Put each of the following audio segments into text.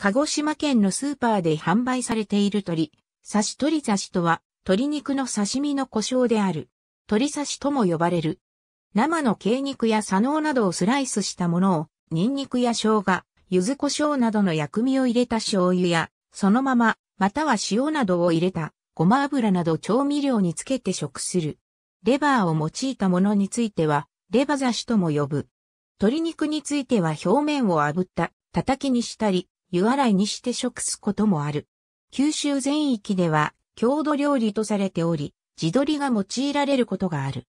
鹿児島県のスーパーで販売されている鳥、刺し鳥刺しとは、鶏肉の刺身の故障である。鳥刺しとも呼ばれる。生の鶏肉や砂脳などをスライスしたものを、ニンニクや生姜、柚子胡椒などの薬味を入れた醤油や、そのまま、または塩などを入れた、ごま油など調味料につけて食する。レバーを用いたものについては、レバ刺しとも呼ぶ。鶏肉については表面を炙った、叩きにしたり、湯洗いにして食すこともある。九州全域では郷土料理とされており、地鶏が用いられることがある。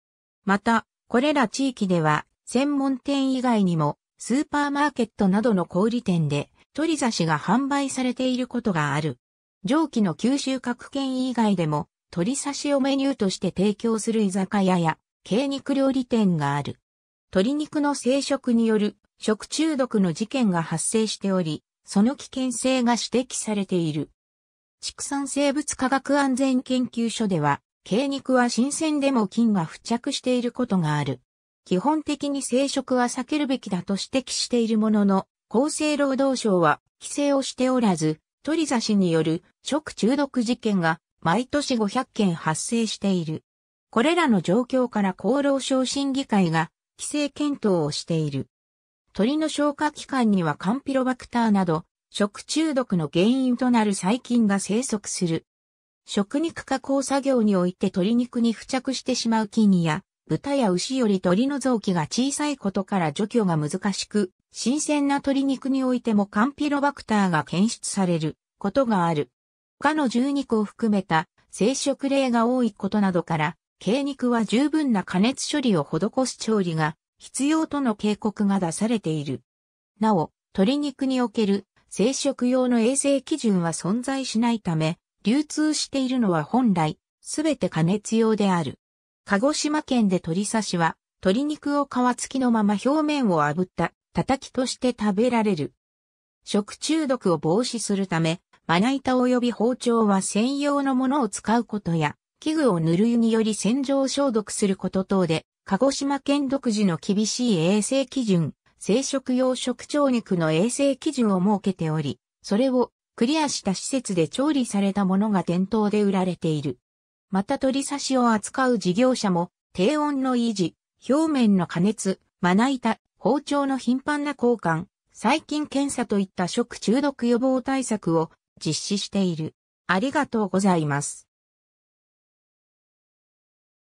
また、これら地域では、専門店以外にも、スーパーマーケットなどの小売店で、鳥刺しが販売されていることがある。上記の九州各県以外でも、鳥刺しをメニューとして提供する居酒屋や、軽肉料理店がある。鶏肉の生食による食中毒の事件が発生しており、その危険性が指摘されている。畜産生物科学安全研究所では、鶏肉は新鮮でも菌が付着していることがある。基本的に生殖は避けるべきだと指摘しているものの、厚生労働省は規制をしておらず、取り差しによる食中毒事件が毎年500件発生している。これらの状況から厚労省審議会が規制検討をしている。鳥の消化器官にはカンピロバクターなど、食中毒の原因となる細菌が生息する。食肉加工作業において鶏肉に付着してしまう菌や、豚や牛より鳥の臓器が小さいことから除去が難しく、新鮮な鶏肉においてもカンピロバクターが検出されることがある。他の獣肉を含めた生殖例が多いことなどから、鶏肉は十分な加熱処理を施す調理が必要との警告が出されている。なお、鶏肉における生食用の衛生基準は存在しないため、流通しているのは本来、すべて加熱用である。鹿児島県で鶏刺しは、鶏肉を皮付きのまま表面を炙ったたたきとして食べられる。食中毒を防止するため、まな板及び包丁は専用のものを使うことや、器具をぬる湯により洗浄消毒すること等で、鹿児島県独自の厳しい衛生基準、生殖用食蝶肉の衛生基準を設けており、それをクリアした施設で調理されたものが店頭で売られている。また鳥刺しを扱う事業者も、低温の維持、表面の加熱、まな板、包丁の頻繁な交換、細菌検査といった食中毒予防対策を実施している。ありがとうございます。